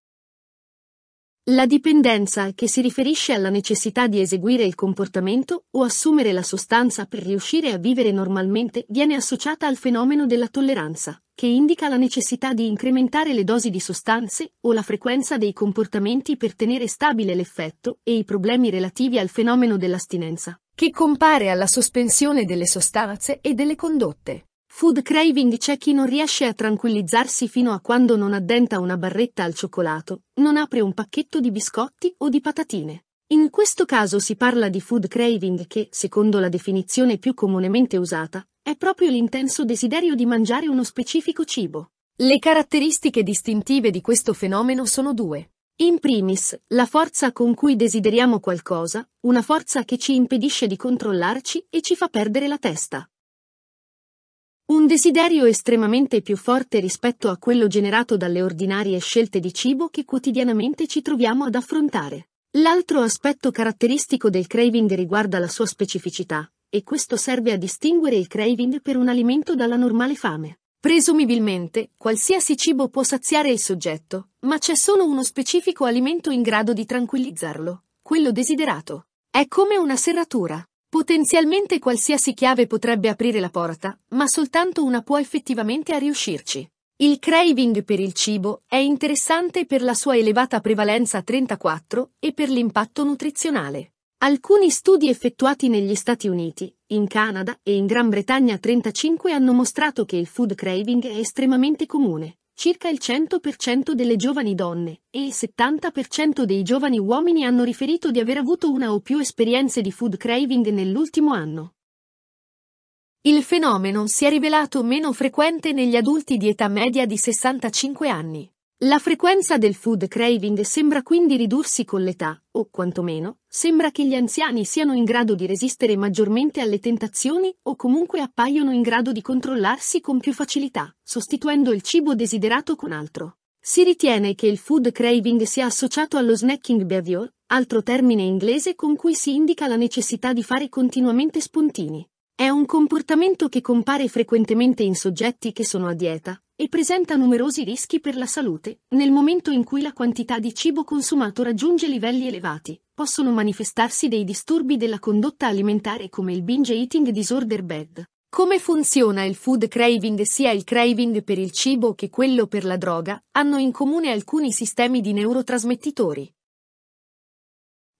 La dipendenza, che si riferisce alla necessità di eseguire il comportamento o assumere la sostanza per riuscire a vivere normalmente, viene associata al fenomeno della tolleranza, che indica la necessità di incrementare le dosi di sostanze o la frequenza dei comportamenti per tenere stabile l'effetto e i problemi relativi al fenomeno dell'astinenza, che compare alla sospensione delle sostanze e delle condotte. Food craving c'è chi non riesce a tranquillizzarsi fino a quando non addenta una barretta al cioccolato, non apre un pacchetto di biscotti o di patatine. In questo caso si parla di food craving che, secondo la definizione più comunemente usata, è proprio l'intenso desiderio di mangiare uno specifico cibo. Le caratteristiche distintive di questo fenomeno sono due. In primis, la forza con cui desideriamo qualcosa, una forza che ci impedisce di controllarci e ci fa perdere la testa. Un desiderio estremamente più forte rispetto a quello generato dalle ordinarie scelte di cibo che quotidianamente ci troviamo ad affrontare. L'altro aspetto caratteristico del craving riguarda la sua specificità, e questo serve a distinguere il craving per un alimento dalla normale fame. Presumibilmente, qualsiasi cibo può saziare il soggetto, ma c'è solo uno specifico alimento in grado di tranquillizzarlo, quello desiderato. È come una serratura. Potenzialmente qualsiasi chiave potrebbe aprire la porta, ma soltanto una può effettivamente a riuscirci. Il craving per il cibo è interessante per la sua elevata prevalenza a 34 e per l'impatto nutrizionale. Alcuni studi effettuati negli Stati Uniti, in Canada e in Gran Bretagna 35 hanno mostrato che il food craving è estremamente comune. Circa il 100% delle giovani donne e il 70% dei giovani uomini hanno riferito di aver avuto una o più esperienze di food craving nell'ultimo anno. Il fenomeno si è rivelato meno frequente negli adulti di età media di 65 anni. La frequenza del food craving sembra quindi ridursi con l'età, o quantomeno, sembra che gli anziani siano in grado di resistere maggiormente alle tentazioni o comunque appaiono in grado di controllarsi con più facilità, sostituendo il cibo desiderato con altro. Si ritiene che il food craving sia associato allo snacking behavior, altro termine inglese con cui si indica la necessità di fare continuamente spuntini. È un comportamento che compare frequentemente in soggetti che sono a dieta, e presenta numerosi rischi per la salute, nel momento in cui la quantità di cibo consumato raggiunge livelli elevati, possono manifestarsi dei disturbi della condotta alimentare come il binge eating disorder bed. Come funziona il food craving? Sia il craving per il cibo che quello per la droga hanno in comune alcuni sistemi di neurotrasmettitori.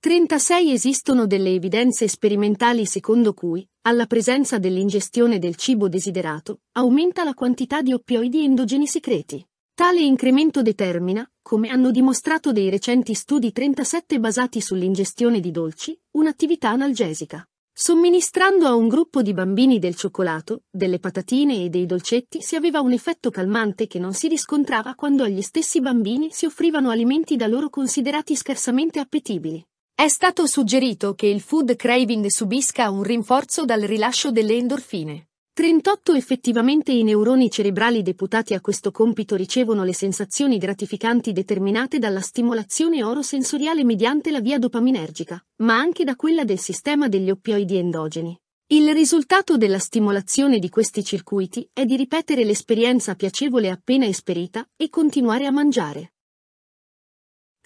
36 Esistono delle evidenze sperimentali secondo cui, alla presenza dell'ingestione del cibo desiderato, aumenta la quantità di oppioidi endogeni secreti. Tale incremento determina, come hanno dimostrato dei recenti studi 37 basati sull'ingestione di dolci, un'attività analgesica. Somministrando a un gruppo di bambini del cioccolato, delle patatine e dei dolcetti si aveva un effetto calmante che non si riscontrava quando agli stessi bambini si offrivano alimenti da loro considerati scarsamente appetibili. È stato suggerito che il food craving subisca un rinforzo dal rilascio delle endorfine. 38 Effettivamente i neuroni cerebrali deputati a questo compito ricevono le sensazioni gratificanti determinate dalla stimolazione orosensoriale mediante la via dopaminergica, ma anche da quella del sistema degli oppioidi endogeni. Il risultato della stimolazione di questi circuiti è di ripetere l'esperienza piacevole appena esperita e continuare a mangiare.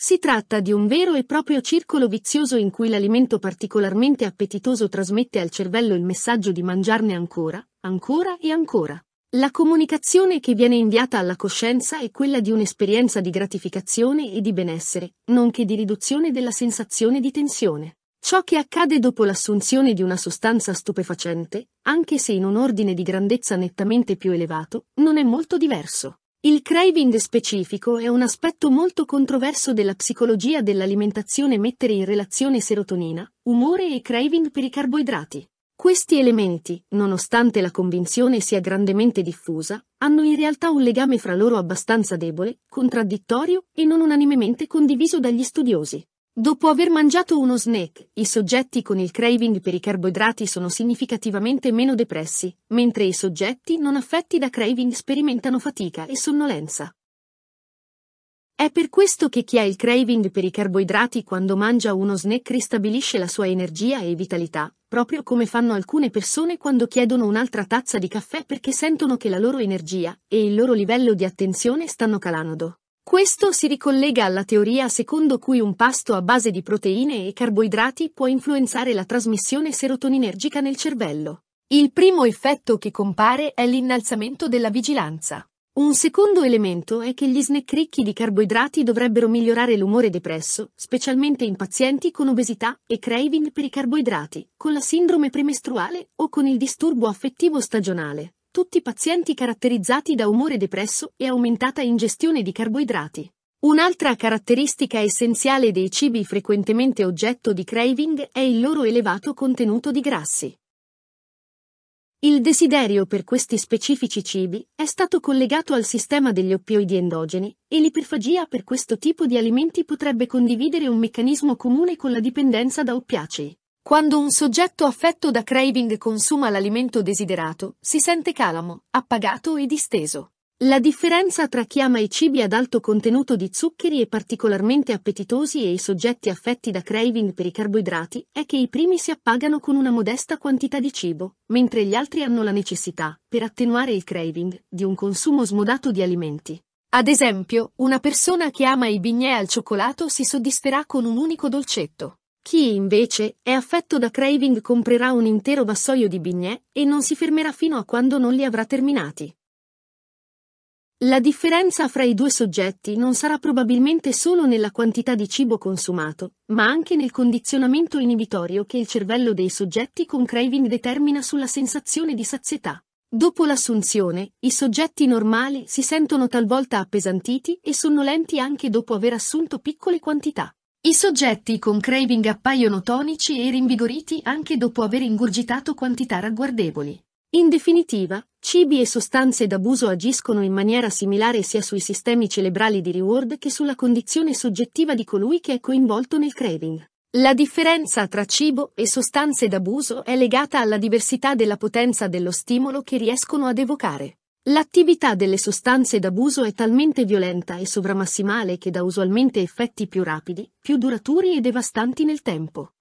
Si tratta di un vero e proprio circolo vizioso in cui l'alimento particolarmente appetitoso trasmette al cervello il messaggio di mangiarne ancora, ancora e ancora. La comunicazione che viene inviata alla coscienza è quella di un'esperienza di gratificazione e di benessere, nonché di riduzione della sensazione di tensione. Ciò che accade dopo l'assunzione di una sostanza stupefacente, anche se in un ordine di grandezza nettamente più elevato, non è molto diverso. Il craving specifico è un aspetto molto controverso della psicologia dell'alimentazione mettere in relazione serotonina, umore e craving per i carboidrati. Questi elementi, nonostante la convinzione sia grandemente diffusa, hanno in realtà un legame fra loro abbastanza debole, contraddittorio e non unanimemente condiviso dagli studiosi. Dopo aver mangiato uno snack, i soggetti con il craving per i carboidrati sono significativamente meno depressi, mentre i soggetti non affetti da craving sperimentano fatica e sonnolenza. È per questo che chi ha il craving per i carboidrati quando mangia uno snack ristabilisce la sua energia e vitalità, proprio come fanno alcune persone quando chiedono un'altra tazza di caffè perché sentono che la loro energia e il loro livello di attenzione stanno calando. Questo si ricollega alla teoria secondo cui un pasto a base di proteine e carboidrati può influenzare la trasmissione serotoninergica nel cervello. Il primo effetto che compare è l'innalzamento della vigilanza. Un secondo elemento è che gli snack ricchi di carboidrati dovrebbero migliorare l'umore depresso, specialmente in pazienti con obesità e craving per i carboidrati, con la sindrome premestruale o con il disturbo affettivo stagionale tutti pazienti caratterizzati da umore depresso e aumentata ingestione di carboidrati. Un'altra caratteristica essenziale dei cibi frequentemente oggetto di craving è il loro elevato contenuto di grassi. Il desiderio per questi specifici cibi è stato collegato al sistema degli oppioidi endogeni e l'iperfagia per questo tipo di alimenti potrebbe condividere un meccanismo comune con la dipendenza da oppiacei. Quando un soggetto affetto da craving consuma l'alimento desiderato, si sente calamo, appagato e disteso. La differenza tra chi ama i cibi ad alto contenuto di zuccheri e particolarmente appetitosi e i soggetti affetti da craving per i carboidrati è che i primi si appagano con una modesta quantità di cibo, mentre gli altri hanno la necessità, per attenuare il craving, di un consumo smodato di alimenti. Ad esempio, una persona che ama i bignè al cioccolato si soddisferà con un unico dolcetto. Chi, invece, è affetto da craving comprerà un intero vassoio di bignè e non si fermerà fino a quando non li avrà terminati. La differenza fra i due soggetti non sarà probabilmente solo nella quantità di cibo consumato, ma anche nel condizionamento inibitorio che il cervello dei soggetti con craving determina sulla sensazione di sazietà. Dopo l'assunzione, i soggetti normali si sentono talvolta appesantiti e sonnolenti anche dopo aver assunto piccole quantità. I soggetti con craving appaiono tonici e rinvigoriti anche dopo aver ingurgitato quantità ragguardevoli. In definitiva, cibi e sostanze d'abuso agiscono in maniera similare sia sui sistemi cerebrali di reward che sulla condizione soggettiva di colui che è coinvolto nel craving. La differenza tra cibo e sostanze d'abuso è legata alla diversità della potenza dello stimolo che riescono ad evocare. L'attività delle sostanze d'abuso è talmente violenta e sovramassimale che dà usualmente effetti più rapidi, più duraturi e devastanti nel tempo.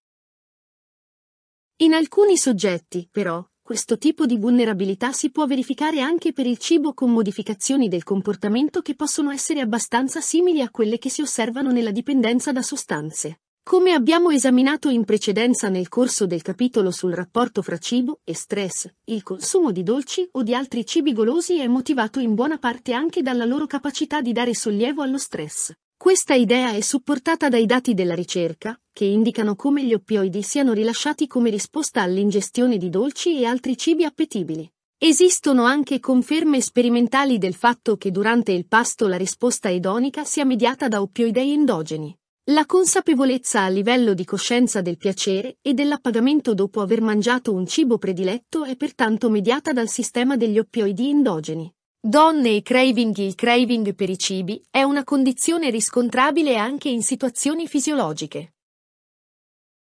In alcuni soggetti, però, questo tipo di vulnerabilità si può verificare anche per il cibo con modificazioni del comportamento che possono essere abbastanza simili a quelle che si osservano nella dipendenza da sostanze. Come abbiamo esaminato in precedenza nel corso del capitolo sul rapporto fra cibo e stress, il consumo di dolci o di altri cibi golosi è motivato in buona parte anche dalla loro capacità di dare sollievo allo stress. Questa idea è supportata dai dati della ricerca, che indicano come gli oppioidi siano rilasciati come risposta all'ingestione di dolci e altri cibi appetibili. Esistono anche conferme sperimentali del fatto che durante il pasto la risposta edonica sia mediata da oppioidei endogeni. La consapevolezza a livello di coscienza del piacere e dell'appagamento dopo aver mangiato un cibo prediletto è pertanto mediata dal sistema degli oppioidi endogeni. Donne e craving Il craving per i cibi è una condizione riscontrabile anche in situazioni fisiologiche.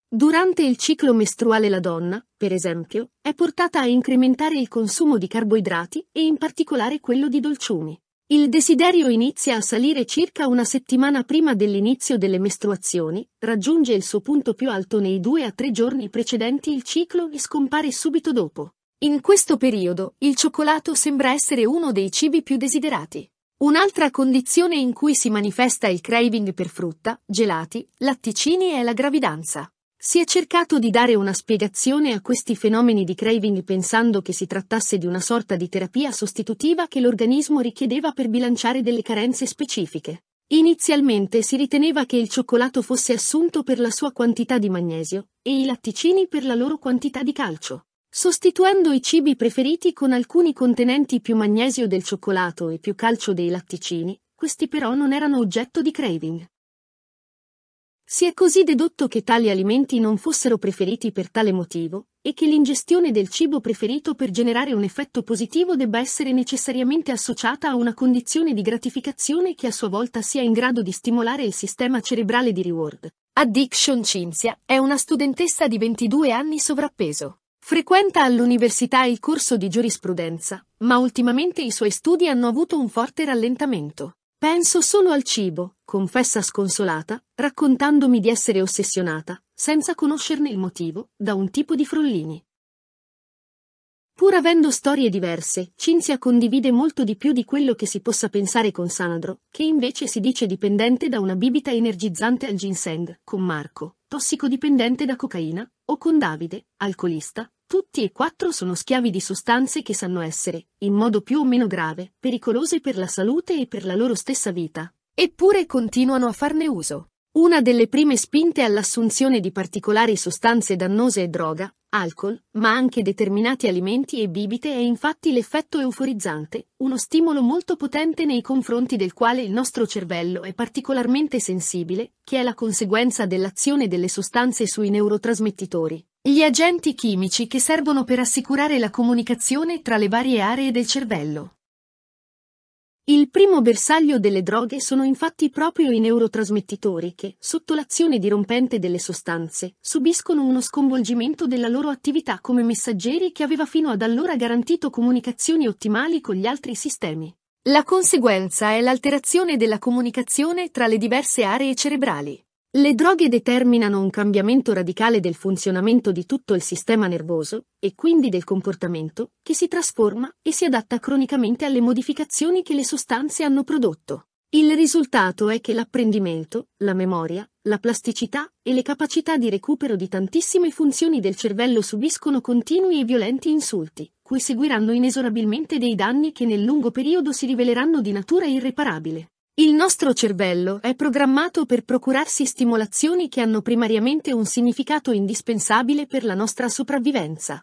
Durante il ciclo mestruale la donna, per esempio, è portata a incrementare il consumo di carboidrati e in particolare quello di dolciumi. Il desiderio inizia a salire circa una settimana prima dell'inizio delle mestruazioni, raggiunge il suo punto più alto nei due a tre giorni precedenti il ciclo e scompare subito dopo. In questo periodo, il cioccolato sembra essere uno dei cibi più desiderati. Un'altra condizione in cui si manifesta il craving per frutta, gelati, latticini è la gravidanza. Si è cercato di dare una spiegazione a questi fenomeni di craving pensando che si trattasse di una sorta di terapia sostitutiva che l'organismo richiedeva per bilanciare delle carenze specifiche. Inizialmente si riteneva che il cioccolato fosse assunto per la sua quantità di magnesio e i latticini per la loro quantità di calcio. Sostituendo i cibi preferiti con alcuni contenenti più magnesio del cioccolato e più calcio dei latticini, questi però non erano oggetto di craving. Si è così dedotto che tali alimenti non fossero preferiti per tale motivo, e che l'ingestione del cibo preferito per generare un effetto positivo debba essere necessariamente associata a una condizione di gratificazione che a sua volta sia in grado di stimolare il sistema cerebrale di reward. Addiction Cinzia è una studentessa di 22 anni sovrappeso. Frequenta all'università il corso di giurisprudenza, ma ultimamente i suoi studi hanno avuto un forte rallentamento. Penso solo al cibo, confessa sconsolata, raccontandomi di essere ossessionata, senza conoscerne il motivo, da un tipo di frollini. Pur avendo storie diverse, Cinzia condivide molto di più di quello che si possa pensare con Sanadro, che invece si dice dipendente da una bibita energizzante al ginseng, con Marco, tossicodipendente da cocaina, o con Davide, alcolista, tutti e quattro sono schiavi di sostanze che sanno essere, in modo più o meno grave, pericolose per la salute e per la loro stessa vita. Eppure continuano a farne uso. Una delle prime spinte all'assunzione di particolari sostanze dannose è droga, alcol, ma anche determinati alimenti e bibite è infatti l'effetto euforizzante, uno stimolo molto potente nei confronti del quale il nostro cervello è particolarmente sensibile, che è la conseguenza dell'azione delle sostanze sui neurotrasmettitori. Gli agenti chimici che servono per assicurare la comunicazione tra le varie aree del cervello. Il primo bersaglio delle droghe sono infatti proprio i neurotrasmettitori che, sotto l'azione dirompente delle sostanze, subiscono uno sconvolgimento della loro attività come messaggeri che aveva fino ad allora garantito comunicazioni ottimali con gli altri sistemi. La conseguenza è l'alterazione della comunicazione tra le diverse aree cerebrali. Le droghe determinano un cambiamento radicale del funzionamento di tutto il sistema nervoso e quindi del comportamento, che si trasforma e si adatta cronicamente alle modificazioni che le sostanze hanno prodotto. Il risultato è che l'apprendimento, la memoria, la plasticità e le capacità di recupero di tantissime funzioni del cervello subiscono continui e violenti insulti, cui seguiranno inesorabilmente dei danni che nel lungo periodo si riveleranno di natura irreparabile. Il nostro cervello è programmato per procurarsi stimolazioni che hanno primariamente un significato indispensabile per la nostra sopravvivenza.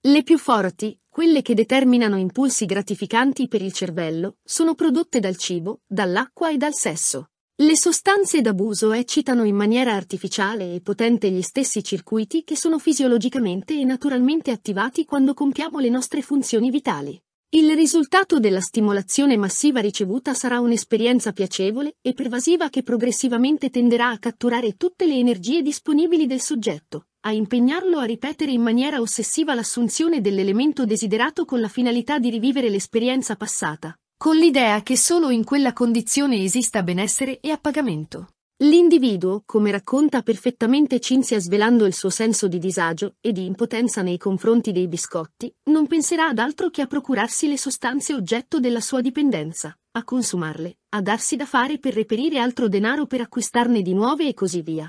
Le più forti, quelle che determinano impulsi gratificanti per il cervello, sono prodotte dal cibo, dall'acqua e dal sesso. Le sostanze d'abuso eccitano in maniera artificiale e potente gli stessi circuiti che sono fisiologicamente e naturalmente attivati quando compiamo le nostre funzioni vitali. Il risultato della stimolazione massiva ricevuta sarà un'esperienza piacevole e pervasiva che progressivamente tenderà a catturare tutte le energie disponibili del soggetto, a impegnarlo a ripetere in maniera ossessiva l'assunzione dell'elemento desiderato con la finalità di rivivere l'esperienza passata, con l'idea che solo in quella condizione esista benessere e appagamento. L'individuo, come racconta perfettamente Cinzia svelando il suo senso di disagio e di impotenza nei confronti dei biscotti, non penserà ad altro che a procurarsi le sostanze oggetto della sua dipendenza, a consumarle, a darsi da fare per reperire altro denaro per acquistarne di nuove e così via.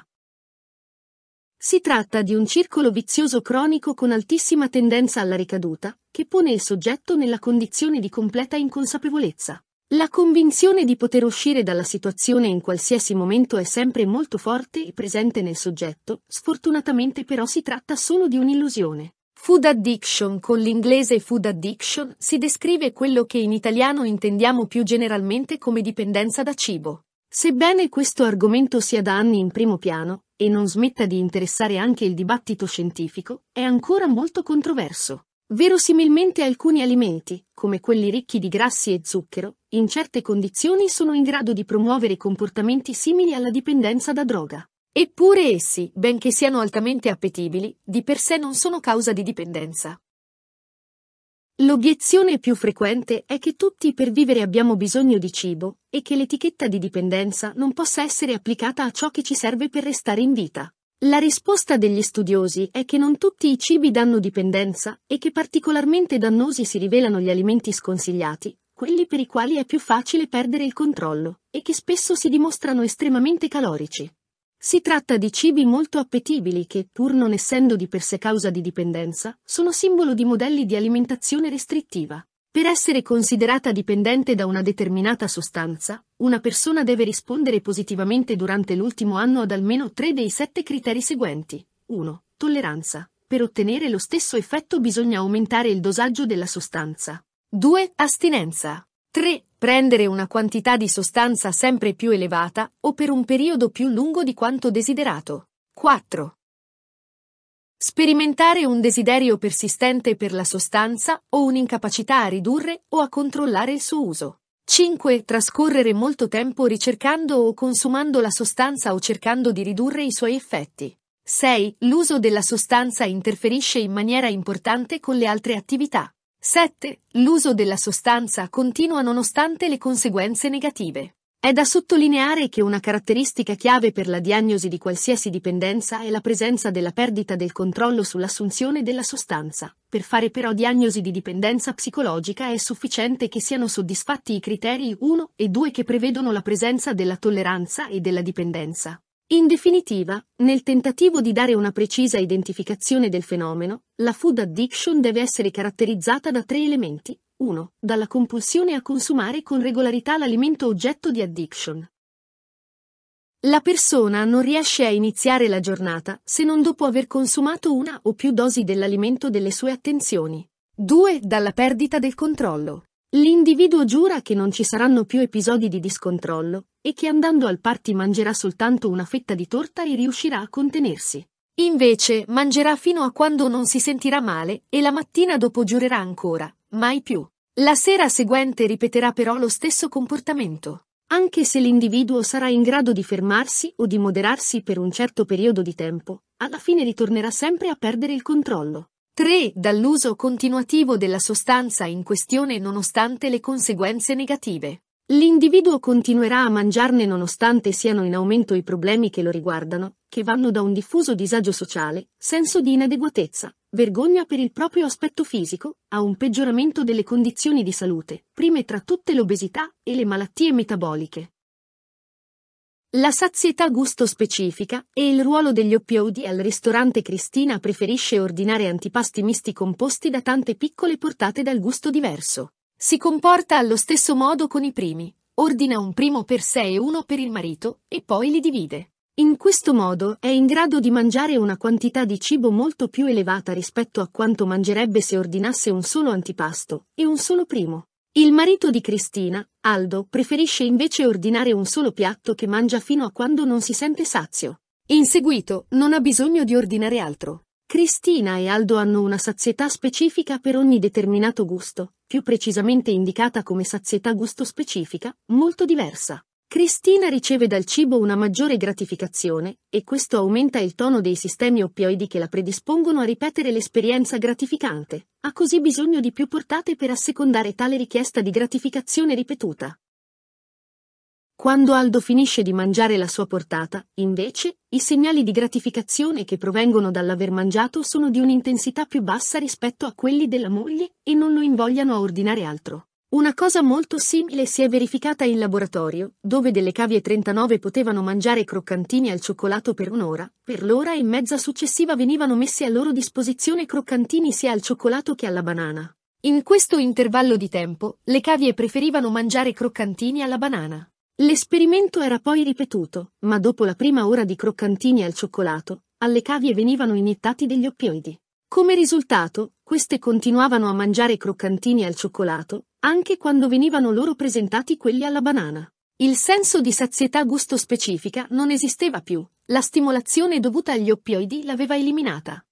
Si tratta di un circolo vizioso cronico con altissima tendenza alla ricaduta, che pone il soggetto nella condizione di completa inconsapevolezza. La convinzione di poter uscire dalla situazione in qualsiasi momento è sempre molto forte e presente nel soggetto, sfortunatamente però si tratta solo di un'illusione. Food addiction con l'inglese food addiction si descrive quello che in italiano intendiamo più generalmente come dipendenza da cibo. Sebbene questo argomento sia da anni in primo piano, e non smetta di interessare anche il dibattito scientifico, è ancora molto controverso. Verosimilmente alcuni alimenti, come quelli ricchi di grassi e zucchero, in certe condizioni sono in grado di promuovere comportamenti simili alla dipendenza da droga. Eppure essi, benché siano altamente appetibili, di per sé non sono causa di dipendenza. L'obiezione più frequente è che tutti per vivere abbiamo bisogno di cibo e che l'etichetta di dipendenza non possa essere applicata a ciò che ci serve per restare in vita. La risposta degli studiosi è che non tutti i cibi danno dipendenza e che particolarmente dannosi si rivelano gli alimenti sconsigliati, quelli per i quali è più facile perdere il controllo e che spesso si dimostrano estremamente calorici. Si tratta di cibi molto appetibili che, pur non essendo di per sé causa di dipendenza, sono simbolo di modelli di alimentazione restrittiva. Per essere considerata dipendente da una determinata sostanza, una persona deve rispondere positivamente durante l'ultimo anno ad almeno tre dei sette criteri seguenti. 1. Tolleranza. Per ottenere lo stesso effetto bisogna aumentare il dosaggio della sostanza. 2. Astinenza. 3. Prendere una quantità di sostanza sempre più elevata o per un periodo più lungo di quanto desiderato. 4. Sperimentare un desiderio persistente per la sostanza o un'incapacità a ridurre o a controllare il suo uso. 5. Trascorrere molto tempo ricercando o consumando la sostanza o cercando di ridurre i suoi effetti. 6. L'uso della sostanza interferisce in maniera importante con le altre attività. 7. L'uso della sostanza continua nonostante le conseguenze negative. È da sottolineare che una caratteristica chiave per la diagnosi di qualsiasi dipendenza è la presenza della perdita del controllo sull'assunzione della sostanza. Per fare però diagnosi di dipendenza psicologica è sufficiente che siano soddisfatti i criteri 1 e 2 che prevedono la presenza della tolleranza e della dipendenza. In definitiva, nel tentativo di dare una precisa identificazione del fenomeno, la food addiction deve essere caratterizzata da tre elementi, 1. Dalla compulsione a consumare con regolarità l'alimento oggetto di addiction. La persona non riesce a iniziare la giornata se non dopo aver consumato una o più dosi dell'alimento delle sue attenzioni. 2. Dalla perdita del controllo. L'individuo giura che non ci saranno più episodi di discontrollo e che andando al party mangerà soltanto una fetta di torta e riuscirà a contenersi. Invece, mangerà fino a quando non si sentirà male e la mattina dopo giurerà ancora, mai più. La sera seguente ripeterà però lo stesso comportamento. Anche se l'individuo sarà in grado di fermarsi o di moderarsi per un certo periodo di tempo, alla fine ritornerà sempre a perdere il controllo. 3. Dall'uso continuativo della sostanza in questione nonostante le conseguenze negative. L'individuo continuerà a mangiarne nonostante siano in aumento i problemi che lo riguardano, che vanno da un diffuso disagio sociale, senso di inadeguatezza, vergogna per il proprio aspetto fisico, a un peggioramento delle condizioni di salute, prime tra tutte l'obesità e le malattie metaboliche. La sazietà gusto specifica e il ruolo degli opioidi al ristorante Cristina preferisce ordinare antipasti misti composti da tante piccole portate dal gusto diverso. Si comporta allo stesso modo con i primi. Ordina un primo per sé e uno per il marito e poi li divide. In questo modo è in grado di mangiare una quantità di cibo molto più elevata rispetto a quanto mangerebbe se ordinasse un solo antipasto e un solo primo. Il marito di Cristina, Aldo, preferisce invece ordinare un solo piatto che mangia fino a quando non si sente sazio. In seguito, non ha bisogno di ordinare altro. Cristina e Aldo hanno una sazietà specifica per ogni determinato gusto, più precisamente indicata come sazietà gusto specifica, molto diversa. Cristina riceve dal cibo una maggiore gratificazione e questo aumenta il tono dei sistemi oppioidi che la predispongono a ripetere l'esperienza gratificante. Ha così bisogno di più portate per assecondare tale richiesta di gratificazione ripetuta. Quando Aldo finisce di mangiare la sua portata, invece, i segnali di gratificazione che provengono dall'aver mangiato sono di un'intensità più bassa rispetto a quelli della moglie e non lo invogliano a ordinare altro. Una cosa molto simile si è verificata in laboratorio, dove delle cavie 39 potevano mangiare croccantini al cioccolato per un'ora, per l'ora e mezza successiva venivano messi a loro disposizione croccantini sia al cioccolato che alla banana. In questo intervallo di tempo, le cavie preferivano mangiare croccantini alla banana. L'esperimento era poi ripetuto, ma dopo la prima ora di croccantini al cioccolato, alle cavie venivano iniettati degli oppioidi. Come risultato, queste continuavano a mangiare croccantini al cioccolato, anche quando venivano loro presentati quelli alla banana. Il senso di sazietà gusto specifica non esisteva più, la stimolazione dovuta agli oppioidi l'aveva eliminata.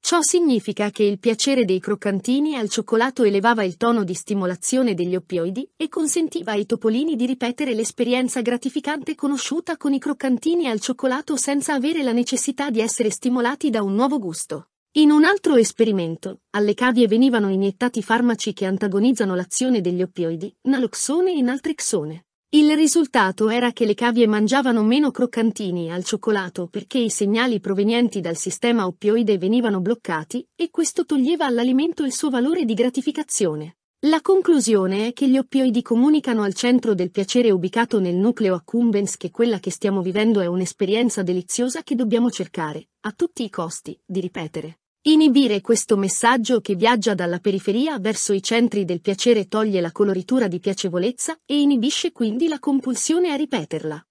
Ciò significa che il piacere dei croccantini al cioccolato elevava il tono di stimolazione degli oppioidi e consentiva ai topolini di ripetere l'esperienza gratificante conosciuta con i croccantini al cioccolato senza avere la necessità di essere stimolati da un nuovo gusto. In un altro esperimento, alle cavie venivano iniettati farmaci che antagonizzano l'azione degli oppioidi, naloxone e naltrexone. Il risultato era che le cavie mangiavano meno croccantini al cioccolato perché i segnali provenienti dal sistema oppioide venivano bloccati e questo toglieva all'alimento il suo valore di gratificazione. La conclusione è che gli oppioidi comunicano al centro del piacere ubicato nel nucleo accumbens che quella che stiamo vivendo è un'esperienza deliziosa che dobbiamo cercare, a tutti i costi, di ripetere. Inibire questo messaggio che viaggia dalla periferia verso i centri del piacere toglie la coloritura di piacevolezza e inibisce quindi la compulsione a ripeterla.